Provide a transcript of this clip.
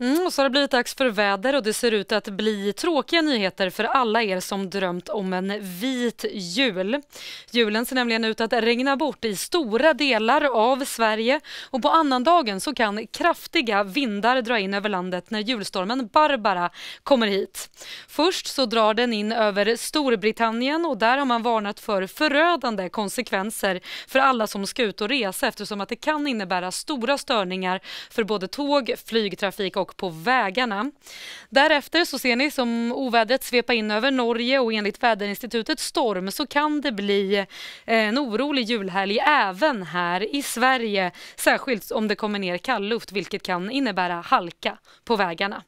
Mm, och så har det blivit dags för väder och det ser ut att bli tråkiga nyheter för alla er som drömt om en vit jul. Julen ser nämligen ut att regna bort i stora delar av Sverige och på annandagen så kan kraftiga vindar dra in över landet när julstormen Barbara kommer hit. Först så drar den in över Storbritannien och där har man varnat för förödande konsekvenser för alla som ska ut och resa eftersom att det kan innebära stora störningar för både tåg, flygtrafik och och på vägarna. Därefter så ser ni som ovädret svepa in över Norge och enligt Väderinstitutet Storm så kan det bli eh, en orolig julhelg även här i Sverige. Särskilt om det kommer ner kallluft vilket kan innebära halka på vägarna.